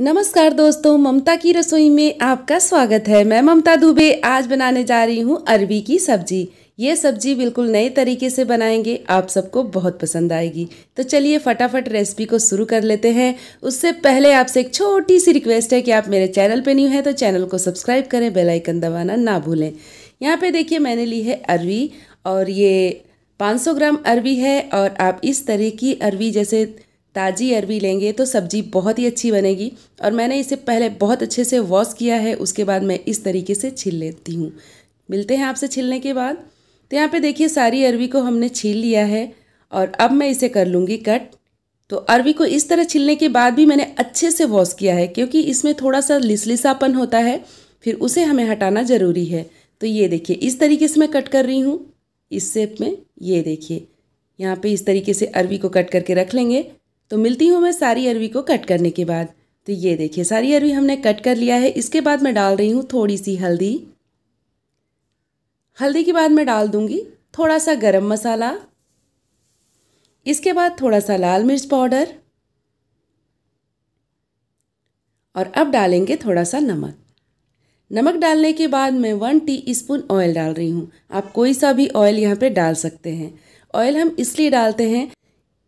नमस्कार दोस्तों ममता की रसोई में आपका स्वागत है मैं ममता दुबे आज बनाने जा रही हूँ अरबी की सब्जी ये सब्जी बिल्कुल नए तरीके से बनाएंगे आप सबको बहुत पसंद आएगी तो चलिए फटाफट रेसिपी को शुरू कर लेते हैं उससे पहले आपसे एक छोटी सी रिक्वेस्ट है कि आप मेरे चैनल पे न्यू हैं तो चैनल को सब्सक्राइब करें बेलाइकन दबाना ना भूलें यहाँ पे देखिए मैंने ली है अरवी और ये 500 ग्राम अरवी है और आप इस तरह की अरवी जैसे ताज़ी अरवी लेंगे तो सब्ज़ी बहुत ही अच्छी बनेगी और मैंने इसे पहले बहुत अच्छे से वॉश किया है उसके बाद मैं इस तरीके से छील लेती हूँ मिलते हैं आपसे छीलने के बाद तो यहाँ पे देखिए सारी अरवी को हमने छील लिया है और अब मैं इसे कर लूँगी कट तो अरवी को इस तरह छिलने के बाद भी मैंने अच्छे से वॉश किया है क्योंकि इसमें थोड़ा सा लिसलिसापन होता है फिर उसे हमें हटाना ज़रूरी है तो ये देखिए इस तरीके से मैं कट कर रही हूँ इस सेप में ये देखिए यहाँ पे इस तरीके से अरवी को कट करके रख लेंगे तो मिलती हूँ मैं सारी अरवी को कट करने के बाद तो ये देखिए सारी अरवी हमने कट कर लिया है इसके बाद मैं डाल रही हूँ थोड़ी सी हल्दी हल्दी के बाद मैं डाल दूँगी थोड़ा सा गरम मसाला इसके बाद थोड़ा सा लाल मिर्च पाउडर और अब डालेंगे थोड़ा सा नमक नमक डालने के बाद मैं वन टी स्पून ऑयल डाल रही हूँ आप कोई सा भी ऑयल यहाँ पे डाल सकते हैं ऑयल हम इसलिए डालते हैं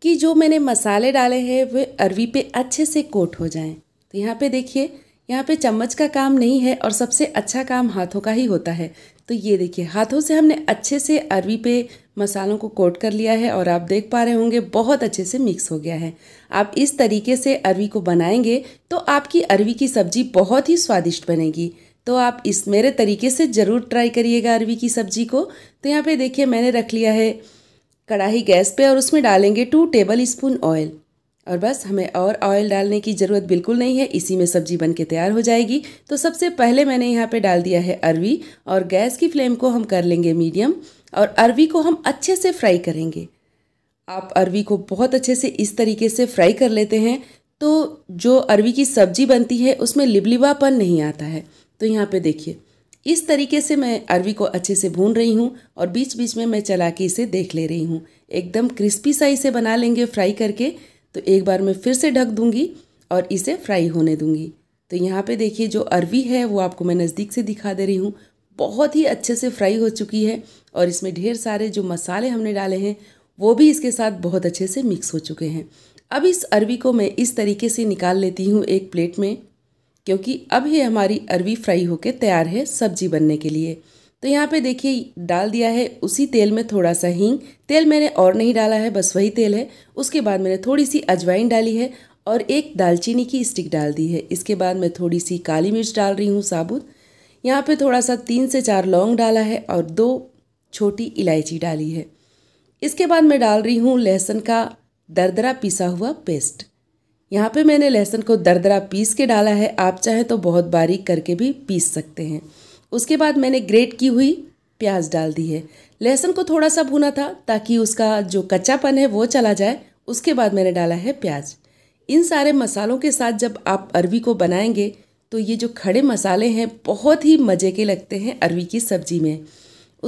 कि जो मैंने मसाले डाले हैं वे अरवी पे अच्छे से कोट हो जाएं तो यहाँ पे देखिए यहाँ पे चम्मच का काम नहीं है और सबसे अच्छा काम हाथों का ही होता है तो ये देखिए हाथों से हमने अच्छे से अरवी पे मसालों को कोट कर लिया है और आप देख पा रहे होंगे बहुत अच्छे से मिक्स हो गया है आप इस तरीके से अरवी को बनाएंगे तो आपकी अरवी की सब्जी बहुत ही स्वादिष्ट बनेगी तो आप इस मेरे तरीके से ज़रूर ट्राई करिएगा अरवी की सब्जी को तो यहाँ पे देखिए मैंने रख लिया है कढ़ाई गैस पे और उसमें डालेंगे टू टेबल स्पून ऑयल और बस हमें और ऑयल डालने की ज़रूरत बिल्कुल नहीं है इसी में सब्जी बन के तैयार हो जाएगी तो सबसे पहले मैंने यहाँ पे डाल दिया है अरवी और गैस की फ्लेम को हम कर लेंगे मीडियम और अरवी को हम अच्छे से फ्राई करेंगे आप अरवी को बहुत अच्छे से इस तरीके से फ्राई कर लेते हैं तो जो अरवी की सब्जी बनती है उसमें लिबलिबापन नहीं आता है तो यहाँ पर देखिए इस तरीके से मैं अरवी को अच्छे से भून रही हूँ और बीच बीच में मैं चला के इसे देख ले रही हूँ एकदम क्रिस्पी सा इसे बना लेंगे फ्राई करके तो एक बार मैं फिर से ढक दूँगी और इसे फ्राई होने दूँगी तो यहाँ पे देखिए जो अरवी है वो आपको मैं नज़दीक से दिखा दे रही हूँ बहुत ही अच्छे से फ्राई हो चुकी है और इसमें ढेर सारे जो मसाले हमने डाले हैं वो भी इसके साथ बहुत अच्छे से मिक्स हो चुके हैं अब इस अरवी को मैं इस तरीके से निकाल लेती हूँ एक प्लेट में क्योंकि अब ये हमारी अरवी फ्राई होके तैयार है सब्जी बनने के लिए तो यहाँ पे देखिए डाल दिया है उसी तेल में थोड़ा सा हींग तेल मैंने और नहीं डाला है बस वही तेल है उसके बाद मैंने थोड़ी सी अजवाइन डाली है और एक दालचीनी की स्टिक डाल दी है इसके बाद मैं थोड़ी सी काली मिर्च डाल रही हूँ साबुत यहाँ पे थोड़ा सा तीन से चार लौंग डाला है और दो छोटी इलायची डाली है इसके बाद मैं डाल रही हूँ लहसुन का दरदरा पिसा हुआ पेस्ट यहाँ पे मैंने लहसुन को दरदरा पीस के डाला है आप चाहें तो बहुत बारीक करके भी पीस सकते हैं उसके बाद मैंने ग्रेट की हुई प्याज डाल दी है लहसुन को थोड़ा सा भुना था ताकि उसका जो कच्चापन है वो चला जाए उसके बाद मैंने डाला है प्याज इन सारे मसालों के साथ जब आप अरवी को बनाएंगे तो ये जो खड़े मसाले हैं बहुत ही मज़े के लगते हैं अरवी की सब्ज़ी में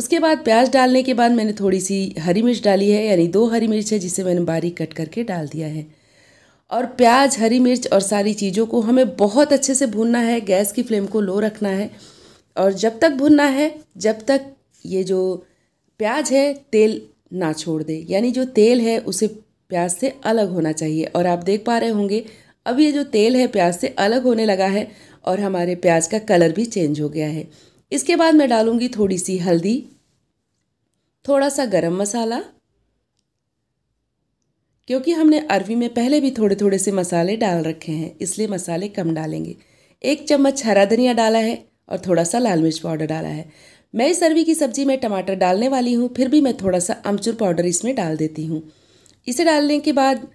उसके बाद प्याज डालने के बाद मैंने थोड़ी सी हरी मिर्च डाली है यानी दो हरी मिर्च है जिसे मैंने बारीक कट करके डाल दिया है और प्याज हरी मिर्च और सारी चीज़ों को हमें बहुत अच्छे से भूनना है गैस की फ्लेम को लो रखना है और जब तक भूनना है जब तक ये जो प्याज है तेल ना छोड़ दे यानी जो तेल है उसे प्याज से अलग होना चाहिए और आप देख पा रहे होंगे अब ये जो तेल है प्याज से अलग होने लगा है और हमारे प्याज का कलर भी चेंज हो गया है इसके बाद मैं डालूँगी थोड़ी सी हल्दी थोड़ा सा गरम मसाला क्योंकि हमने अरवी में पहले भी थोड़े थोड़े से मसाले डाल रखे हैं इसलिए मसाले कम डालेंगे एक चम्मच हरा धनिया डाला है और थोड़ा सा लाल मिर्च पाउडर डाला है मैं इस अरवी की सब्जी में टमाटर डालने वाली हूँ फिर भी मैं थोड़ा सा अमचूर पाउडर इसमें डाल देती हूँ इसे डालने के बाद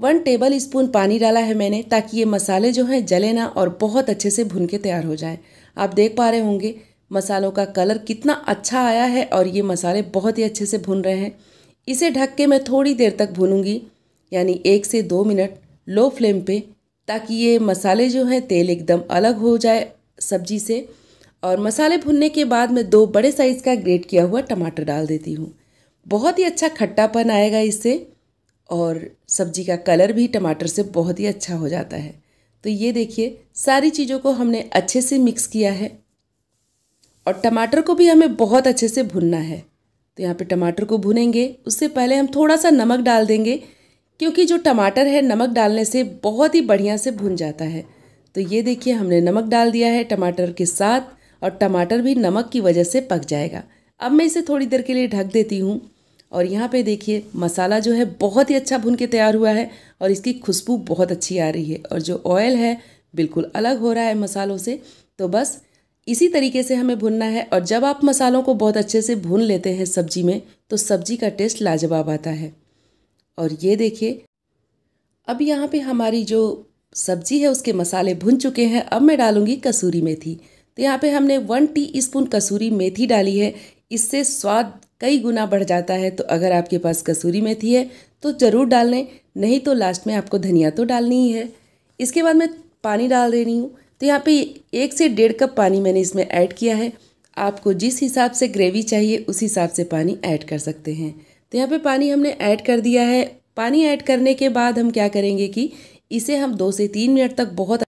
वन टेबल स्पून पानी डाला है मैंने ताकि ये मसाले जो हैं जले ना और बहुत अच्छे से भुन के तैयार हो जाएं आप देख पा रहे होंगे मसालों का कलर कितना अच्छा आया है और ये मसाले बहुत ही अच्छे से भुन रहे हैं इसे ढक के मैं थोड़ी देर तक भूनूंगी यानी एक से दो मिनट लो फ्लेम पे ताकि ये मसाले जो हैं तेल एकदम अलग हो जाए सब्जी से और मसाले भुनने के बाद मैं दो बड़े साइज़ का ग्रेट किया हुआ टमाटर डाल देती हूँ बहुत ही अच्छा खट्टापन आएगा इससे और सब्जी का कलर भी टमाटर से बहुत ही अच्छा हो जाता है तो ये देखिए सारी चीज़ों को हमने अच्छे से मिक्स किया है और टमाटर को भी हमें बहुत अच्छे से भुनना है तो यहाँ पे टमाटर को भुनेंगे उससे पहले हम थोड़ा सा नमक डाल देंगे क्योंकि जो टमाटर है नमक डालने से बहुत ही बढ़िया से भुन जाता है तो ये देखिए हमने नमक डाल दिया है टमाटर के साथ और टमाटर भी नमक की वजह से पक जाएगा अब मैं इसे थोड़ी देर के लिए ढक देती हूँ और यहाँ पे देखिए मसाला जो है बहुत ही अच्छा भुन के तैयार हुआ है और इसकी खुशबू बहुत अच्छी आ रही है और जो ऑयल है बिल्कुल अलग हो रहा है मसालों से तो बस इसी तरीके से हमें भुनना है और जब आप मसालों को बहुत अच्छे से भून लेते हैं सब्जी में तो सब्जी का टेस्ट लाजवाब आता है और ये देखिए अब यहाँ पे हमारी जो सब्जी है उसके मसाले भुन चुके हैं अब मैं डालूँगी कसूरी मेथी तो यहाँ पे हमने वन टी स्पून कसूरी मेथी डाली है इससे स्वाद कई गुना बढ़ जाता है तो अगर आपके पास कसूरी मेथी है तो ज़रूर डाल लें नहीं तो लास्ट में आपको धनिया तो डालनी ही है इसके बाद मैं पानी डाल दे रही हूँ तो यहाँ पे एक से डेढ़ कप पानी मैंने इसमें ऐड किया है आपको जिस हिसाब से ग्रेवी चाहिए उस हिसाब से पानी ऐड कर सकते हैं तो यहाँ पे पानी हमने ऐड कर दिया है पानी ऐड करने के बाद हम क्या करेंगे कि इसे हम दो से तीन मिनट तक बहुत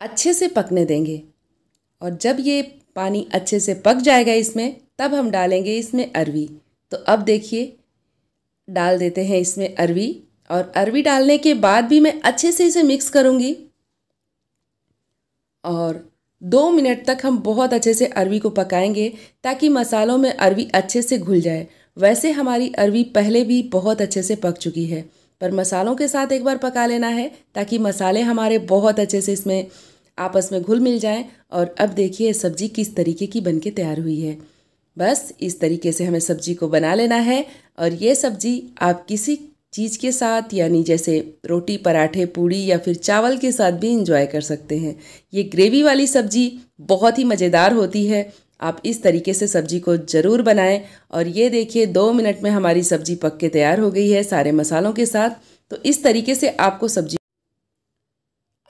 अच्छे से पकने देंगे और जब ये पानी अच्छे से पक जाएगा इसमें तब हम डालेंगे इसमें अरवी तो अब देखिए डाल देते हैं इसमें अरवी और अरवी डालने के बाद भी मैं अच्छे से इसे मिक्स करूँगी और दो मिनट तक हम बहुत अच्छे से अरवी को पकाएंगे ताकि मसालों में अरवी अच्छे से घुल जाए वैसे हमारी अरवी पहले भी बहुत अच्छे से पक चुकी है पर मसालों के साथ एक बार पका लेना है ताकि मसाले हमारे बहुत अच्छे से इसमें आपस में घुल मिल जाएं और अब देखिए सब्जी किस तरीके की बनके तैयार हुई है बस इस तरीके से हमें सब्जी को बना लेना है और ये सब्जी आप किसी चीज़ के साथ यानी जैसे रोटी पराठे पूड़ी या फिर चावल के साथ भी इंजॉय कर सकते हैं ये ग्रेवी वाली सब्जी बहुत ही मज़ेदार होती है आप इस तरीके से सब्जी को ज़रूर बनाएं और ये देखिए दो मिनट में हमारी सब्जी पक के तैयार हो गई है सारे मसालों के साथ तो इस तरीके से आपको सब्जी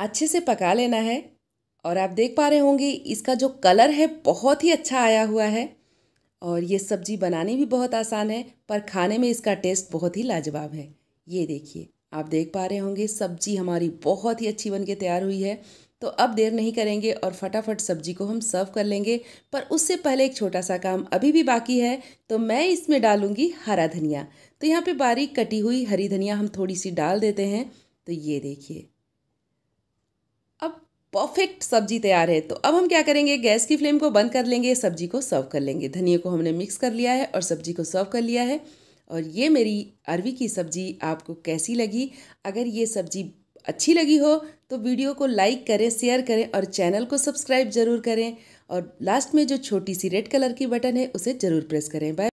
अच्छे से पका लेना है और आप देख पा रहे होंगे इसका जो कलर है बहुत ही अच्छा आया हुआ है और ये सब्जी बनाने भी बहुत आसान है पर खाने में इसका टेस्ट बहुत ही लाजवाब है ये देखिए आप देख पा रहे होंगे सब्जी हमारी बहुत ही अच्छी बन के तैयार हुई है तो अब देर नहीं करेंगे और फटाफट सब्जी को हम सर्व कर लेंगे पर उससे पहले एक छोटा सा काम अभी भी बाकी है तो मैं इसमें डालूंगी हरा धनिया तो यहाँ पे बारीक कटी हुई हरी धनिया हम थोड़ी सी डाल देते हैं तो ये देखिए अब परफेक्ट सब्जी तैयार है तो अब हम क्या करेंगे गैस की फ्लेम को बंद कर लेंगे सब्जी को सर्व कर लेंगे धनिए को हमने मिक्स कर लिया है और सब्जी को सर्व कर लिया है और ये मेरी अरवी की सब्जी आपको कैसी लगी अगर ये सब्जी अच्छी लगी हो तो वीडियो को लाइक करें शेयर करें और चैनल को सब्सक्राइब जरूर करें और लास्ट में जो छोटी सी रेड कलर की बटन है उसे ज़रूर प्रेस करें बाय